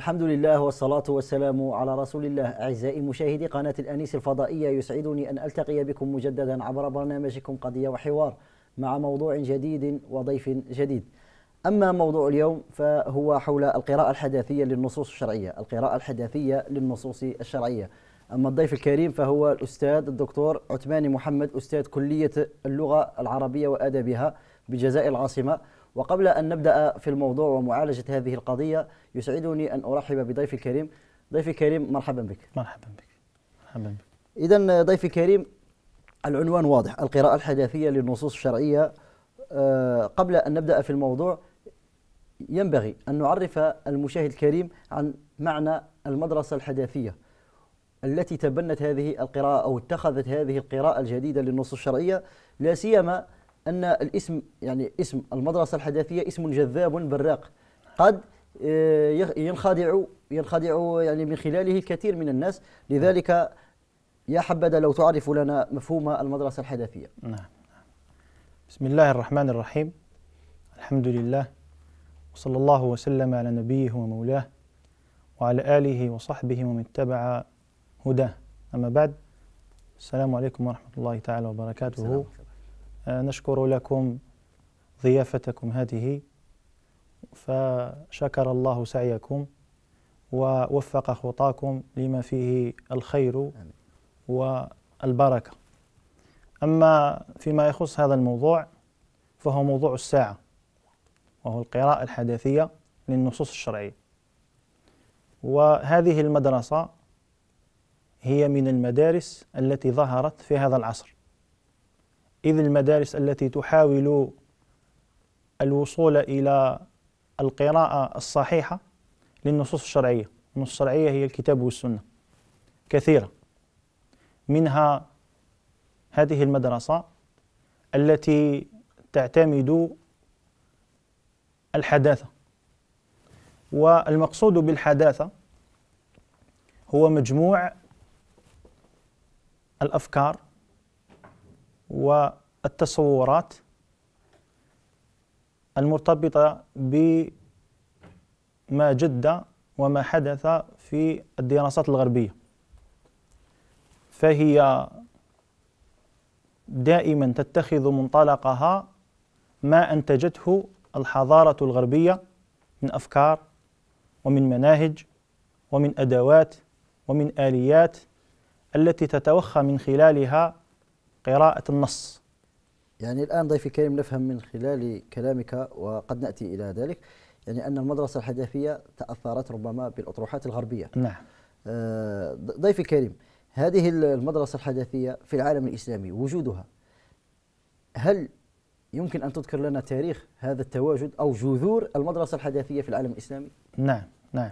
الحمد لله والصلاة والسلام على رسول الله أعزائي مشاهدي قناة الأنيس الفضائية يسعدني أن ألتقي بكم مجددا عبر برنامجكم قضية وحوار مع موضوع جديد وضيف جديد أما موضوع اليوم فهو حول القراءة الحداثية للنصوص الشرعية القراءة الحداثية للنصوص الشرعية أما الضيف الكريم فهو الأستاذ الدكتور عثماني محمد أستاذ كلية اللغة العربية وآدابها بجزائر العاصمة وقبل أن نبدأ في الموضوع ومعالجة هذه القضية يسعدني أن أرحب بضيفي الكريم ضيفي الكريم مرحبا بك مرحبا بك مرحبا بك إذا ضيفي الكريم العنوان واضح القراءة الحداثية للنصوص الشرعية آه، قبل أن نبدأ في الموضوع ينبغي أن نعرف المشاهد الكريم عن معنى المدرسة الحداثية التي تبنت هذه القراءة أو اتخذت هذه القراءة الجديدة للنصوص الشرعية لا سيما أن الاسم يعني اسم المدرسة الحداثية اسم جذاب براق قد آه، ينخدع ينخدع يعني من خلاله كثير من الناس لذلك يا حبذا لو تعرف لنا مفهوم المدرسة الحداثية نعم بسم الله الرحمن الرحيم الحمد لله وصلى الله وسلم على نبيه ومولاه وعلى آله وصحبه ومن اتبع هداه أما بعد السلام عليكم ورحمة الله تعالى وبركاته آه، نشكر لكم ضيافتكم هذه فشكر الله سعيكم ووفق خطاكم لما فيه الخير والبركة أما فيما يخص هذا الموضوع فهو موضوع الساعة وهو القراءة الحداثية للنصوص الشرعية وهذه المدرسة هي من المدارس التي ظهرت في هذا العصر إذ المدارس التي تحاول الوصول إلى القراءة الصحيحة للنصوص الشرعية النصوص الشرعية هي الكتاب والسنة كثيرة منها هذه المدرسة التي تعتمد الحداثة والمقصود بالحداثة هو مجموع الأفكار و التصورات المرتبطة بما جد وما حدث في الدراسات الغربية فهي دائما تتخذ منطلقها ما أنتجته الحضارة الغربية من أفكار ومن مناهج ومن أدوات ومن آليات التي تتوخى من خلالها قراءة النص يعني الآن ضيفي كريم نفهم من خلال كلامك وقد نأتي إلى ذلك يعني أن المدرسة الحداثية تأثرت ربما بالأطروحات الغربية نعم آه، ضيفي كريم هذه المدرسة الحداثية في العالم الإسلامي وجودها هل يمكن أن تذكر لنا تاريخ هذا التواجد أو جذور المدرسة الحداثية في العالم الإسلامي؟ نعم نعم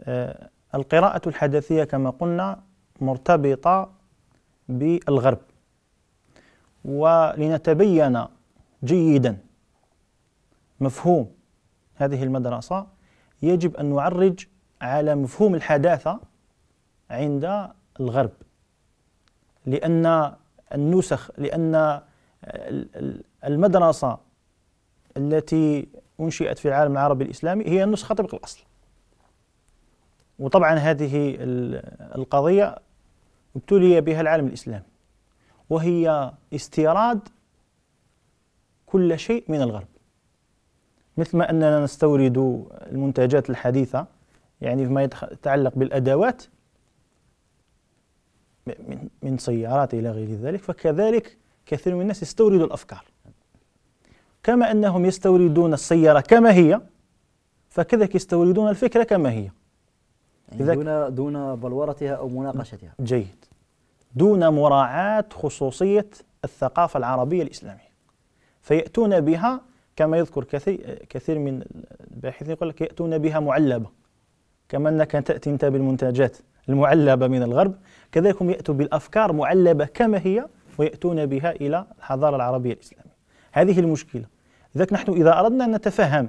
آه، القراءة الحداثية كما قلنا مرتبطة بالغرب ولنتبين جيدا مفهوم هذه المدرسة يجب أن نعرج على مفهوم الحداثة عند الغرب لأن النسخ لأن المدرسة التي أنشئت في العالم العربي الإسلامي هي النسخة طبق الأصل وطبعا هذه القضية ابتلي بها العالم الإسلامي وهي استيراد كل شيء من الغرب مثل ما أننا نستورد المنتجات الحديثة يعني فيما يتعلق بالأدوات من سيارات إلى غير ذلك فكذلك كثير من الناس يستوردوا الأفكار كما أنهم يستوردون السيارة كما هي فكذلك يستوردون الفكرة كما هي يعني دون دون بلورتها أو مناقشتها جيد دون مراعاة خصوصية الثقافة العربية الإسلامية فيأتون بها كما يذكر كثير, كثير من الباحثين يقول لك يأتون بها معلبة كما أنك تأتي أنت بالمنتجات المعلبة من الغرب كذلك هم يأتوا بالأفكار معلبة كما هي ويأتون بها إلى الحضارة العربية الإسلامية هذه المشكلة لذلك نحن إذا أردنا أن نتفهم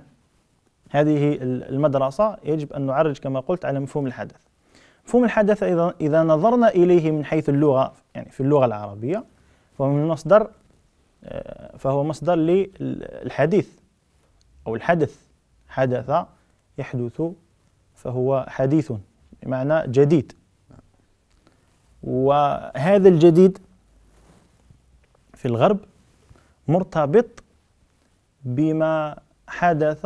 هذه المدرسة يجب أن نعرج كما قلت على مفهوم الحدث مفهوم الحدث إذا, إذا نظرنا إليه من حيث اللغة يعني في اللغة العربية فهو من مصدر آه، فهو مصدر للحديث أو الحدث حدث يحدث فهو حديث بمعنى جديد وهذا الجديد في الغرب مرتبط بما حدث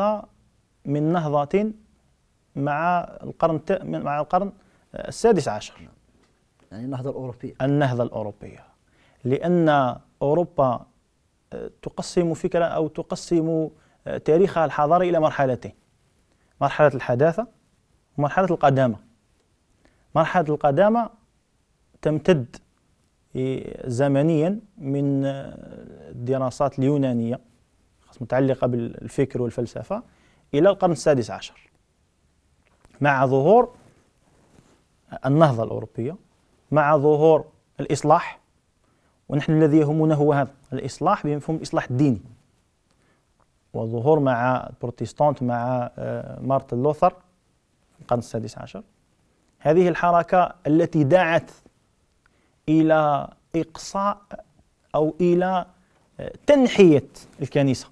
من نهضة مع القرن مع القرن السادس عشر يعني النهضة الأوروبية النهضة الأوروبية لأن أوروبا آه، تقسم فكرة أو تقسم آه، تاريخها الحضاري إلى مرحلتين مرحلة الحداثة ومرحلة القدامة مرحلة القدامة تمتد آه، زمنيا من الدراسات اليونانية متعلقة بالفكر والفلسفة إلى القرن السادس عشر مع ظهور النهضة الأوروبية مع ظهور الإصلاح ونحن الذي يهمنا هو هذا الإصلاح بمفهوم الإصلاح الديني وظهور مع البروتستانت مع آه، مارتن لوثر في القرن السادس عشر هذه الحركة التي دعت إلى إقصاء أو إلى آه، تنحية الكنيسة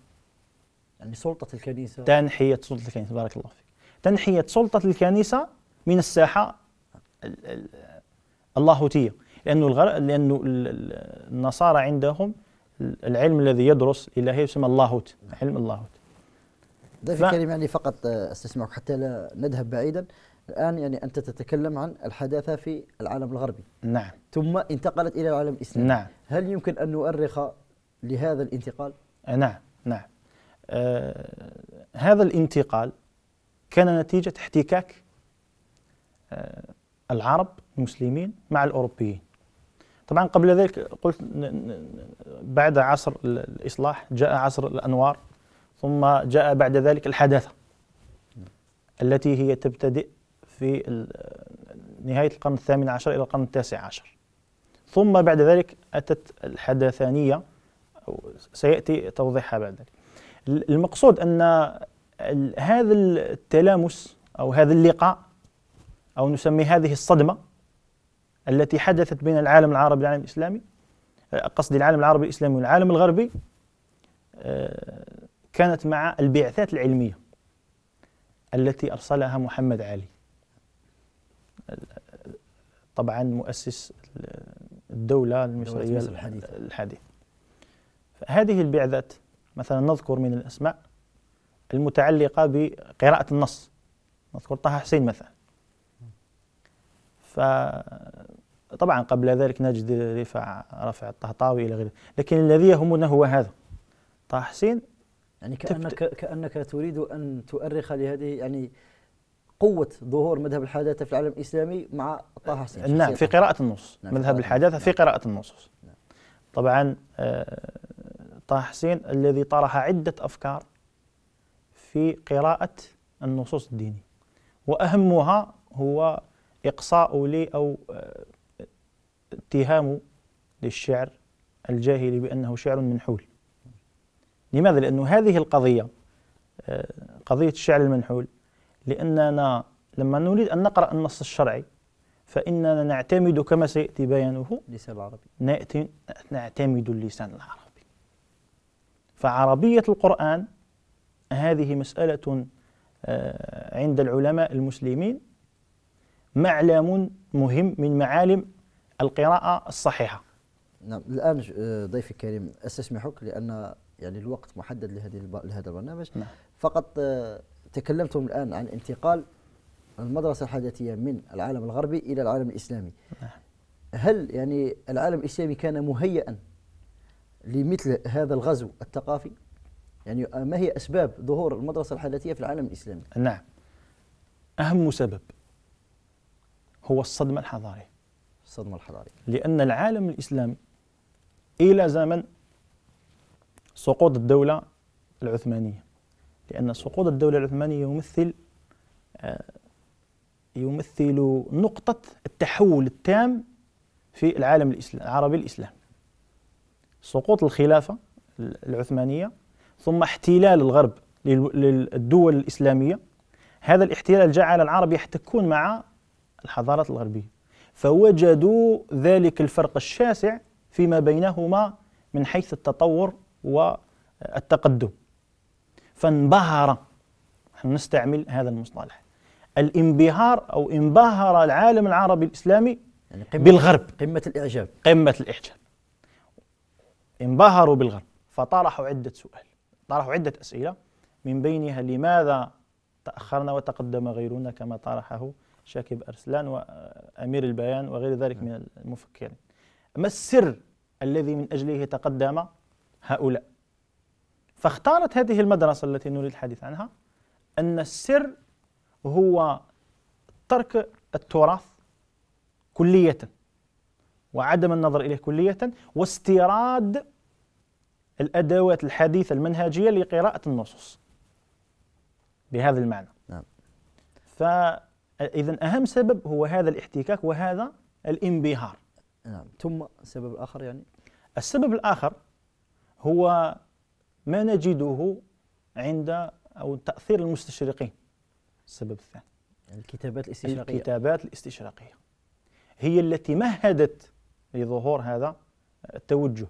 يعني سلطة الكنيسة تنحية سلطة الكنيسة بارك الله فيك تنحية سلطة الكنيسة من الساحة اللاهوتيه لانه الغر... لانه النصارى عندهم العلم الذي يدرس الالهيه يسمى اللاهوت علم اللاهوت ده في ف... كلمه يعني فقط آه، استسمعك حتى لا نذهب بعيدا الان يعني انت تتكلم عن الحداثه في العالم الغربي نعم ثم انتقلت الى العالم الاسلامي نعم هل يمكن ان نؤرخ لهذا الانتقال آه، نعم نعم آه هذا الانتقال كان نتيجه احتكاك آه العرب المسلمين مع الأوروبيين طبعا قبل ذلك قلت بعد عصر الإصلاح جاء عصر الأنوار ثم جاء بعد ذلك الحداثة التي هي تبتدئ في نهاية القرن الثامن عشر إلى القرن التاسع عشر ثم بعد ذلك أتت الحداثانية سيأتي توضيحها بعد ذلك المقصود أن هذا التلامس أو هذا اللقاء أو نسمي هذه الصدمة التي حدثت بين العالم العربي والعالم الإسلامي قصدي العالم العربي الإسلامي والعالم الغربي آه، كانت مع البعثات العلمية التي أرسلها محمد علي طبعا مؤسس الدولة المصرية الحديث, الحديث. هذه البعثات مثلا نذكر من الأسماء المتعلقة بقراءة النص نذكر طه حسين مثلا فطبعا قبل ذلك نجد رفع رفع الطهطاوي إلى غيره لكن الذي يهمنا هو هذا طه حسين يعني كأنك, كأنك تريد أن تؤرخ لهذه يعني قوة ظهور مذهب الحداثة في العالم الإسلامي مع طه حسين نعم في قراءة النص نعم مذهب الحداثة نعم في قراءة النصوص نعم, نعم. طبعا آه، طه حسين الذي طرح عدة أفكار في قراءة النصوص الدينية وأهمها هو إقصاء لي أو آه، اتهام للشعر الجاهلي بأنه شعر منحول لماذا؟ لأن هذه القضية آه، قضية الشعر المنحول لأننا لما نريد أن نقرأ النص الشرعي فإننا نعتمد كما سيأتي بيانه اللسان العربي نأتي نعتمد اللسان العربي فعربية القرآن هذه مسألة آه، عند العلماء المسلمين معلم مهم من معالم القراءة الصحيحة نعم الآن آه، ضيفي الكريم أستسمحك لأن يعني الوقت محدد لهذه لهذا البرنامج نعم. فقط آه، تكلمتم الآن عن انتقال المدرسة الحداثية من العالم الغربي إلى العالم الإسلامي نعم. هل يعني العالم الإسلامي كان مهيئا لمثل هذا الغزو الثقافي؟ يعني آه، ما هي أسباب ظهور المدرسة الحداثية في العالم الإسلامي؟ نعم أهم سبب هو الصدمة الحضارية الصدمة الحضارية لأن العالم الإسلامي إلى زمن سقوط الدولة العثمانية لأن سقوط الدولة العثمانية يمثل آه، يمثل نقطة التحول التام في العالم الإسلام العربي الإسلامي سقوط الخلافة العثمانية ثم احتلال الغرب للدول الإسلامية هذا الاحتلال جعل العرب يحتكون مع الحضارات الغربية فوجدوا ذلك الفرق الشاسع فيما بينهما من حيث التطور والتقدم فانبهر نستعمل هذا المصطلح الانبهار أو انبهر العالم العربي الإسلامي يعني قمة بالغرب قمة الإعجاب قمة الإعجاب انبهروا بالغرب فطرحوا عدة سؤال طرحوا عدة أسئلة من بينها لماذا تأخرنا وتقدم غيرنا كما طرحه شاكب أرسلان وأمير آه، البيان وغير ذلك نعم. من المفكرين ما السر الذي من أجله تقدم هؤلاء فاختارت هذه المدرسة التي نريد الحديث عنها أن السر هو ترك التراث كلية وعدم النظر إليه كلية واستيراد الأدوات الحديثة المنهجية لقراءة النصوص بهذا المعنى نعم. إذا أهم سبب هو هذا الاحتكاك وهذا الانبهار نعم ثم السبب الآخر يعني السبب الآخر هو ما نجده عند أو تأثير المستشرقين السبب الثاني الكتابات الاستشراقية الكتابات الاستشراقية هي التي مهدت لظهور هذا التوجه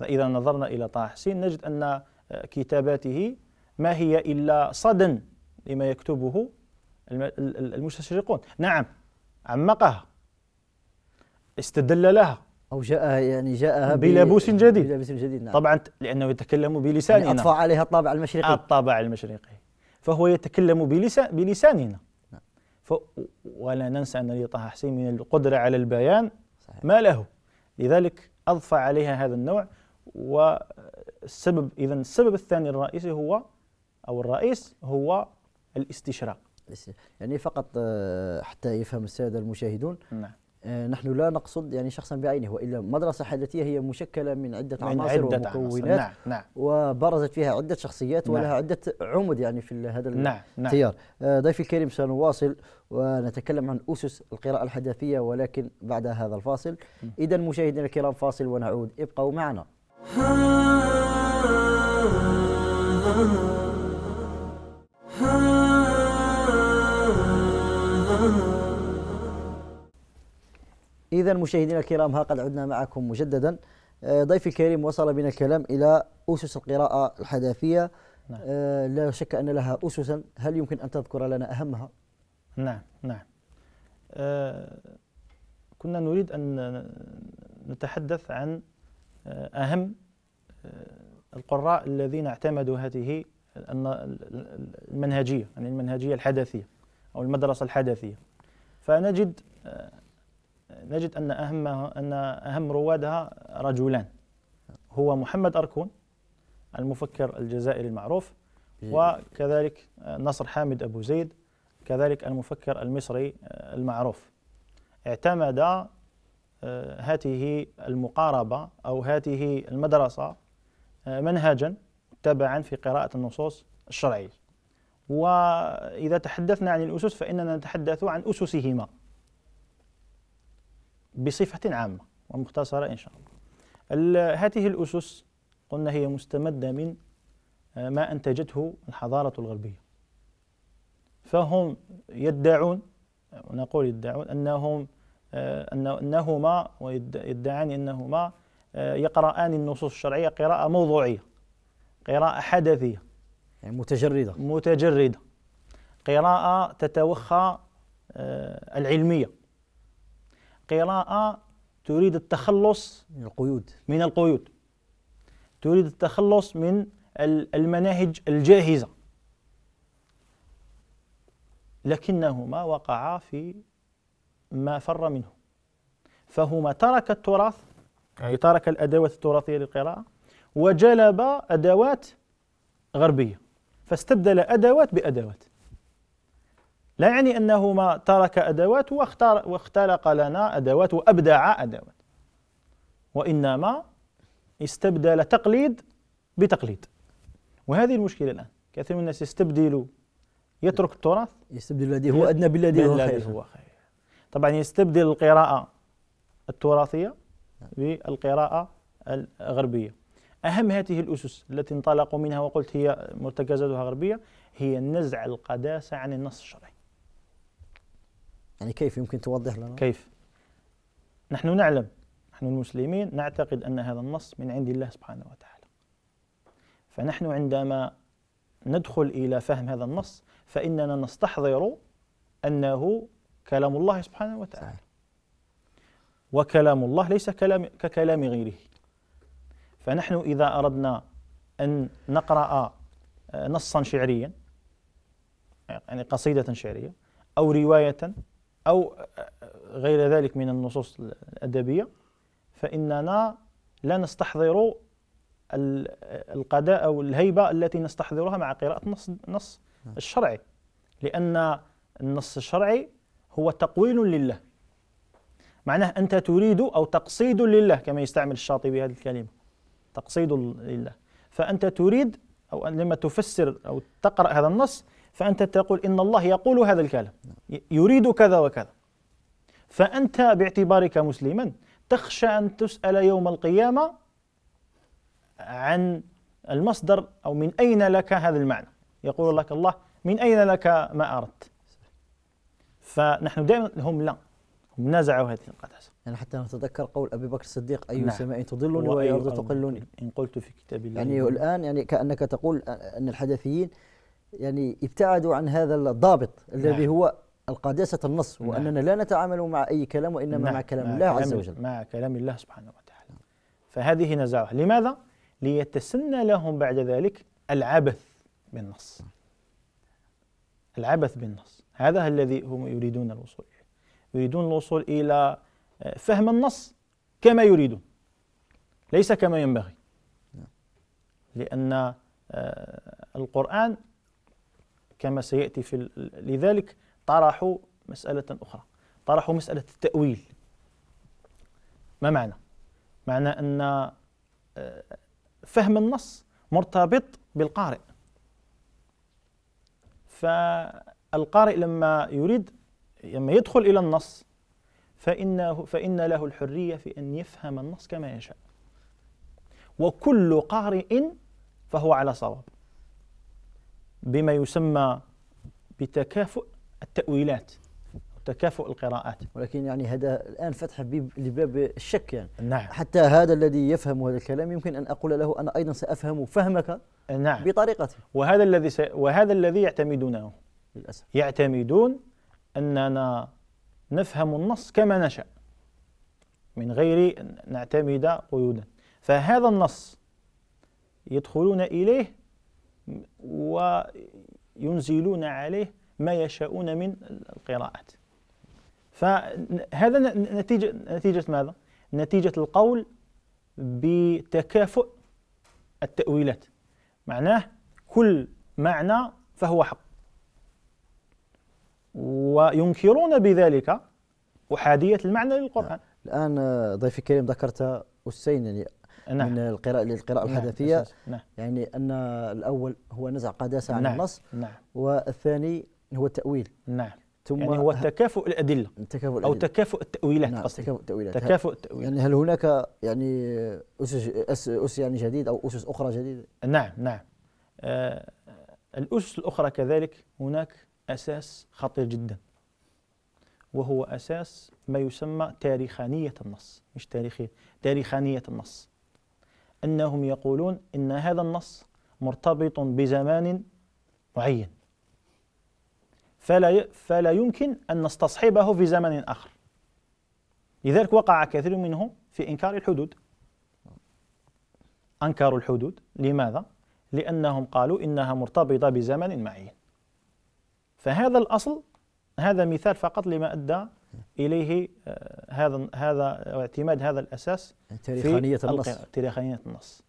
فإذا نظرنا إلى طه حسين نجد أن كتاباته ما هي إلا صدى لما يكتبه المستشرقون نعم عمقها استدل لها أو جاء يعني جاءها بلبوس جديد بلبوس جديد نعم طبعا لأنه يتكلم يعني بلساننا يعني أطفى عليها الطابع المشرقي الطابع المشرقي فهو يتكلم بلسان بلساننا نعم ف ولا ننسى أن طه حسين من القدرة على البيان صحيح. ما له لذلك أضفى عليها هذا النوع والسبب إذا السبب الثاني الرئيسي هو أو الرئيس هو الاستشراق يعني فقط آه، حتى يفهم الساده المشاهدون نعم. آه، نحن لا نقصد يعني شخصا بعينه والا مدرسه حدثيه هي مشكله من عده من عناصر عدة ومكونات نعم نعم وبرزت فيها عده شخصيات نعم ولها عده عمد يعني في هذا نعم التيار نعم آه، ضيفي الكريم سنواصل ونتكلم عن اسس القراءه الحداثيه ولكن بعد هذا الفاصل اذا مشاهدينا الكرام فاصل ونعود ابقوا معنا إذا مشاهدينا الكرام ها قد عدنا معكم مجددا آه، ضيفي الكريم وصل بنا الكلام إلى أسس القراءة الحداثية نعم. آه، لا شك أن لها أسسا هل يمكن أن تذكر لنا أهمها؟ نعم نعم أه كنا نريد أن نتحدث عن آه، أهم القراء الذين اعتمدوا هذه المنهجية يعني المنهجية الحدثية أو المدرسة الحدثية فنجد نجد أن أهم أن أهم روادها رجلان هو محمد أركون المفكر الجزائري المعروف وكذلك نصر حامد أبو زيد كذلك المفكر المصري المعروف اعتمد آه، هذه المقاربة أو هذه المدرسة آه، منهجا تبعا في قراءة النصوص الشرعية وإذا تحدثنا عن الأسس فإننا نتحدث عن أسسهما بصفة عامة ومختصرة إن شاء الله هذه الأسس قلنا هي مستمدة من آه، ما أنتجته الحضارة الغربية فهم يدعون ونقول يدعون أنهم آه، أنهما ويدعان أنهما آه، يقرأان النصوص الشرعية قراءة موضوعية قراءة حدثية يعني متجردة متجردة قراءة تتوخى العلمية قراءة تريد التخلص من القيود من القيود تريد التخلص من المناهج الجاهزة لكنهما وقعا في ما فر منه فهما ترك التراث يعني ترك الأدوات التراثية للقراءة وجلب أدوات غربية فاستبدل أدوات بأدوات لا يعني أنه ما ترك أدوات واختار واختلق لنا أدوات وأبدع أدوات وإنما استبدل تقليد بتقليد وهذه المشكلة الآن كثير من الناس يستبدلوا يترك التراث يستبدل الذي هو أدنى بالذي هو خير هو خير طبعا يستبدل القراءة التراثية بالقراءة الغربية أهم هذه الأسس التي انطلقوا منها وقلت هي مرتكزاتها غربية هي نزع القداسة عن النص الشرعي يعني كيف يمكن توضح لنا؟ كيف؟ نحن نعلم نحن المسلمين نعتقد أن هذا النص من عند الله سبحانه وتعالى فنحن عندما ندخل إلى فهم هذا النص فإننا نستحضر أنه كلام الله سبحانه وتعالى وكلام الله ليس كلام ككلام غيره فنحن إذا أردنا أن نقرأ آه، نصا شعريا يعني قصيدة شعرية أو رواية أو غير ذلك من النصوص الأدبية فإننا لا نستحضر القداء أو الهيبة التي نستحضرها مع قراءة نص, نص الشرعي لأن النص الشرعي هو تقويل لله معناه أنت تريد أو تقصيد لله كما يستعمل الشاطبي هذه الكلمة تقصيد لله فأنت تريد أو لما تفسر أو تقرأ هذا النص فأنت تقول إن الله يقول هذا الكلام يريد كذا وكذا فأنت باعتبارك مسلما تخشى أن تسأل يوم القيامة عن المصدر أو من أين لك هذا المعنى يقول لك الله من أين لك ما أردت فنحن دائما هم لا هم نزعوا هذه القداسة يعني حتى نتذكر قول أبي بكر الصديق أي نعم. سماء تضلني وأي أرض تقلني إن قلت في كتاب الله يعني الآن يعني كأنك تقول أن الحدثيين يعني ابتعدوا عن هذا الضابط الذي نعم. هو القداسة النص نعم. وأننا لا نتعامل مع أي كلام وإنما نعم. مع كلام مع الله كلام عز وجل مع كلام الله سبحانه وتعالى فهذه نزعوها لماذا؟ ليتسنى لهم بعد ذلك العبث بالنص العبث بالنص هذا الذي هم يريدون الوصول إليه يريدون الوصول إلى آه، فهم النص كما يريدون ليس كما ينبغي نعم. لأن آه، القرآن كما سيأتي في لذلك طرحوا مسألة أخرى طرحوا مسألة التأويل ما معنى؟ معنى أن آه، فهم النص مرتبط بالقارئ فالقارئ لما يريد لما يدخل إلى النص فإنه فإن له الحرية في أن يفهم النص كما يشاء وكل قارئ فهو على صواب بما يسمى بتكافؤ التأويلات تكافؤ القراءات ولكن يعني هذا الان فتح لباب الشك يعني نعم حتى هذا الذي يفهم هذا الكلام يمكن ان اقول له انا ايضا سافهم فهمك نعم بطريقتي وهذا الذي س... وهذا الذي يعتمدونه للاسف يعتمدون اننا نفهم النص كما نشا من غير ان نعتمد قيودا فهذا النص يدخلون اليه وينزلون عليه ما يشاءون من القراءات فهذا نتيجة, نتيجة ماذا؟ نتيجة القول بتكافؤ التأويلات معناه كل معنى فهو حق وينكرون بذلك أحادية المعنى للقرآن نعم. الآن ضيفي الكريم ذكرت أسين يعني نعم. من القراءة للقراءة نعم. الحدثية نعم. يعني أن الأول هو نزع قداسة نعم. عن النص نعم. والثاني هو التأويل نعم ثم يعني هو تكافؤ الأدلة تكافؤ الأدلة. أو تكافؤ التأويلات نعم أصلاً. تكافؤ التأويلات تكافؤ التأويلات يعني هل هناك يعني أسس أس, أس يعني جديد أو أسس أخرى جديدة؟ نعم نعم آه الأسس الأخرى كذلك هناك أساس خطير جدا وهو أساس ما يسمى تاريخانية النص مش تاريخية تاريخانية النص أنهم يقولون إن هذا النص مرتبط بزمان معين فلا فلا يمكن أن نستصحبه في زمن آخر لذلك وقع كثير منهم في إنكار الحدود أنكروا الحدود لماذا؟ لأنهم قالوا إنها مرتبطة بزمن معين فهذا الأصل هذا مثال فقط لما أدى إليه آه، هذا هذا اعتماد هذا الاساس تاريخانيه النص تاريخانيه النص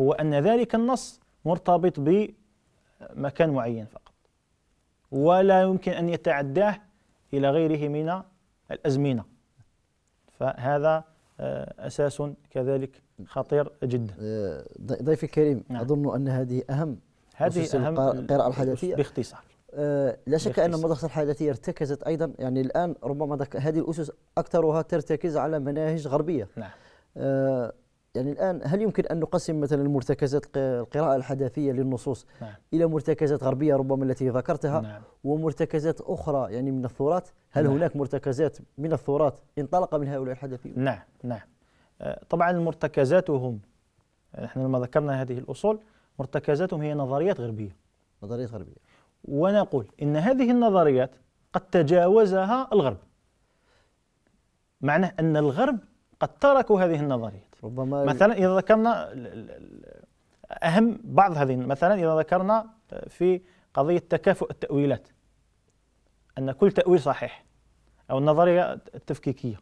هو ان ذلك النص مرتبط بمكان معين فقط ولا يمكن ان يتعداه الى غيره من الازمنه فهذا آه، اساس كذلك خطير جدا آه، ضيفي الكريم نعم. اظن ان هذه اهم هذه اهم القراءه الحداثيه باختصار آه، لا شك ان المدرسه الحداثيه ارتكزت ايضا يعني الان ربما هذه الاسس اكثرها ترتكز على مناهج غربيه نعم آه، يعني الان هل يمكن ان نقسم مثلا مرتكزات القراءه الحداثيه للنصوص نعم. الى مرتكزات غربيه ربما التي ذكرتها نعم. ومرتكزات اخرى يعني من الثورات هل نعم. هناك مرتكزات من الثورات انطلق من هؤلاء الحداثيون نعم نعم آه، طبعا مرتكزاتهم احنا لما ذكرنا هذه الاصول مرتكزاتهم هي نظريات غربيه نظريات غربيه ونقول إن هذه النظريات قد تجاوزها الغرب معناه أن الغرب قد تركوا هذه النظريات ربما مثلا إذا ذكرنا أهم بعض هذه مثلا إذا ذكرنا في قضية تكافؤ التأويلات أن كل تأويل صحيح أو النظرية التفكيكية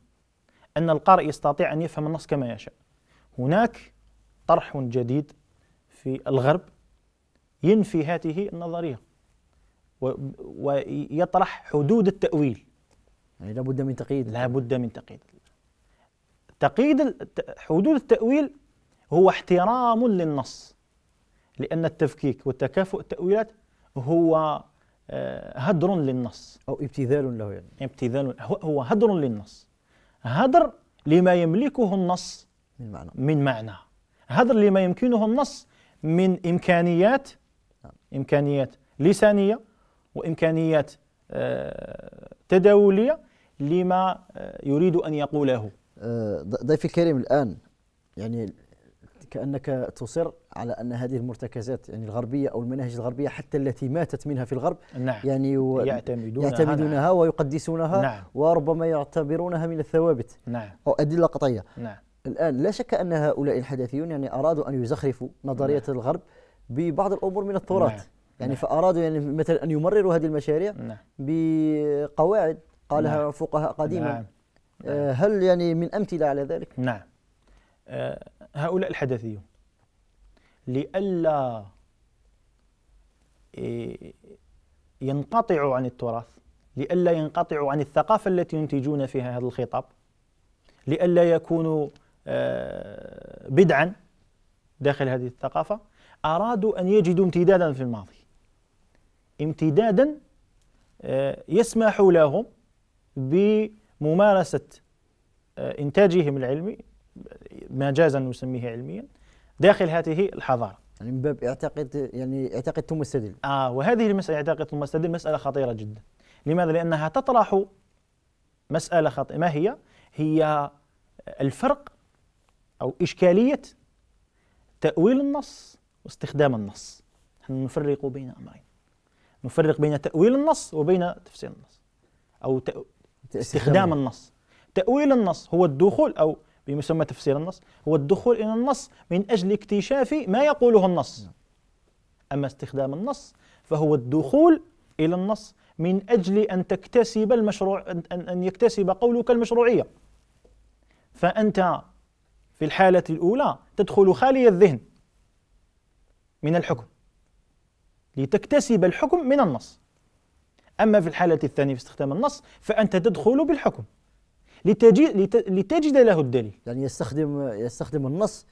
أن القارئ يستطيع أن يفهم النص كما يشاء هناك طرح جديد في الغرب ينفي هذه النظريه ويطرح حدود التأويل يعني لابد من تقييد لابد من تقييد تقييد حدود التأويل هو احترام للنص لأن التفكيك والتكافؤ التأويلات هو آه، هدر للنص أو ابتذال له يعني ابتذال هو هدر للنص هدر لما يملكه النص من معنى من معنى هدر لما يمكنه النص من إمكانيات نعم. إمكانيات لسانية وامكانيات آه، تداوليه لما آه، يريد ان يقوله. آه، ضيفي الكريم الان يعني كانك تصر على ان هذه المرتكزات يعني الغربيه او المناهج الغربيه حتى التي ماتت منها في الغرب نعم يعني يعتمدونها, يعتمدونها نعم ويقدسونها نعم وربما يعتبرونها من الثوابت نعم او ادله قطعيه نعم الان لا شك ان هؤلاء الحداثيون يعني ارادوا ان يزخرفوا نظريه نعم الغرب ببعض الامور من التراث نعم يعني نعم. فأرادوا يعني مثلا أن يمرروا هذه المشاريع نعم. بقواعد قالها نعم. فقهاء قديما نعم. آه، هل يعني من أمثلة على ذلك؟ نعم آه، هؤلاء الحدثيون لئلا آه، ينقطعوا عن التراث لئلا ينقطعوا عن الثقافة التي ينتجون فيها هذا الخطاب لئلا يكونوا بدعا داخل هذه الثقافة أرادوا أن يجدوا امتدادا في الماضي امتدادا آه، يسمح لهم بممارسة آه، إنتاجهم العلمي مجازا نسميه علميا داخل هذه الحضارة يعني من باب اعتقد يعني اعتقد ثم استدل آه وهذه المسألة اعتقد ثم استدل مسألة خطيرة جدا لماذا؟ لأنها تطرح مسألة خطيرة ما هي؟ هي الفرق أو إشكالية تأويل النص واستخدام النص نحن نفرق بين أمرين نفرق بين تأويل النص وبين تفسير النص أو استخدام النص تأويل النص هو الدخول أو بمسمى تفسير النص هو الدخول إلى النص من أجل اكتشاف ما يقوله النص أما استخدام النص فهو الدخول إلى النص من أجل أن تكتسب المشروع أن يكتسب قولك المشروعية فأنت في الحالة الأولى تدخل خالي الذهن من الحكم لتكتسب الحكم من النص أما في الحالة الثانية في استخدام النص فأنت تدخل بالحكم لتجد, لتجد له الدليل يعني يستخدم يستخدم النص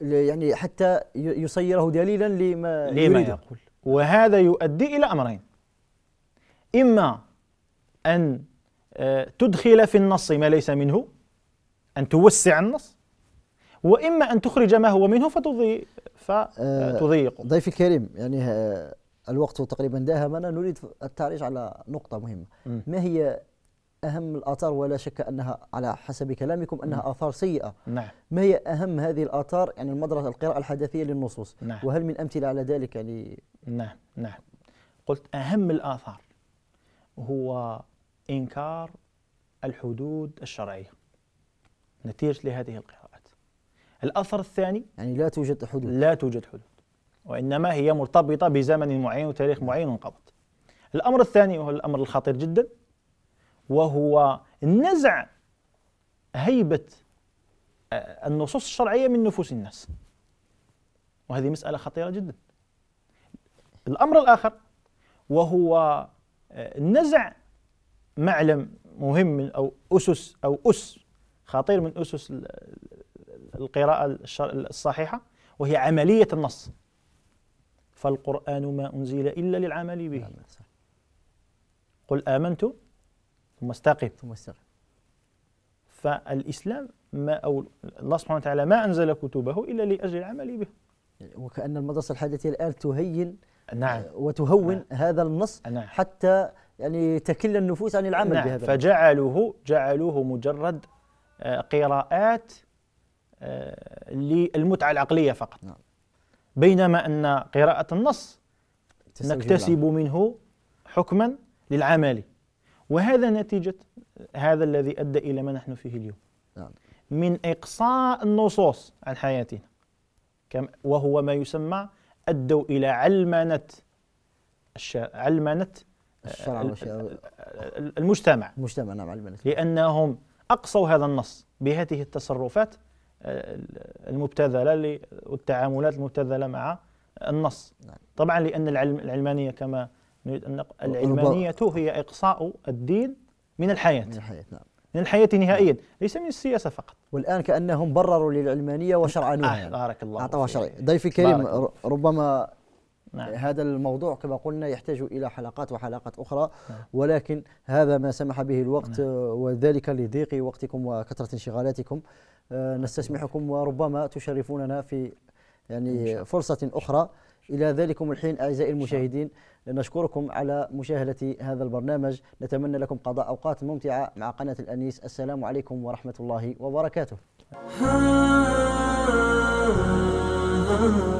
يعني حتى يصيره دليلا لما, لما يريد يقول وهذا يؤدي إلى أمرين إما أن آه، تدخل في النص ما ليس منه أن توسع النص وإما أن تخرج ما هو منه فتضيق آه ضيفي الكريم يعني آه، الوقت تقريبا انا نريد التعريج على نقطة مهمة ما هي أهم الآثار ولا شك أنها على حسب كلامكم أنها م. آثار سيئة نعم. ما هي أهم هذه الآثار يعني المدرسة القراءة الحداثية للنصوص نعم. وهل من أمثلة على ذلك يعني نعم نعم قلت أهم الآثار هو إنكار الحدود الشرعية نتيجة لهذه القراءة الأثر الثاني يعني لا توجد حدود لا توجد حدود وإنما هي مرتبطة بزمن معين وتاريخ معين وانقضت الأمر الثاني وهو الأمر الخطير جدا وهو نزع هيبة آه، النصوص الشرعية من نفوس الناس وهذه مسألة خطيرة جدا الأمر الآخر وهو آه، نزع معلم مهم أو أسس أو أس خطير من أسس القراءة الصحيحة وهي عملية النص فالقرآن ما أنزل إلا للعمل به قل آمنت ثم استقم ثم استقم فالإسلام ما أو الله سبحانه وتعالى ما أنزل كتبه إلا لأجل العمل به وكأن المدرسة الحديثية الآن تهين نعم آه، وتهون نعم هذا النص نعم حتى يعني تكل النفوس عن العمل نعم بهذا فجعلوه جعلوه مجرد آه، قراءات آه، للمتعة العقلية فقط نعم. بينما أن قراءة النص نكتسب منه حكما للعمل وهذا نتيجة هذا الذي أدى إلى ما نحن فيه اليوم نعم. من إقصاء النصوص عن حياتنا وهو ما يسمى أدوا إلى علمنة علمنة آه، الشرع المجتمع المجتمع نعم علمنة لأنهم أقصوا هذا النص بهذه التصرفات المبتذله والتعاملات المبتذله مع النص نعم. طبعا لان العلم العلمانيه كما نريد ان العلمانيه هي اقصاء الدين من الحياه من الحياه نعم من الحياة نهائيا نعم. ليس من السياسة فقط والآن كأنهم برروا للعلمانية وشرعنوها آه بارك الله أعطوها شرعي ضيفي الكريم ربما نعم. هذا الموضوع كما قلنا يحتاج إلى حلقات وحلقات أخرى نعم. ولكن هذا ما سمح به الوقت نعم. وذلك لضيق وقتكم وكثرة انشغالاتكم آه، نستسمحكم وربما تشرفوننا في يعني فرصة أخرى إلى ذلكم الحين أعزائي المشاهدين نشكركم على مشاهدة هذا البرنامج نتمنى لكم قضاء أوقات ممتعة مع قناة الأنيس السلام عليكم ورحمة الله وبركاته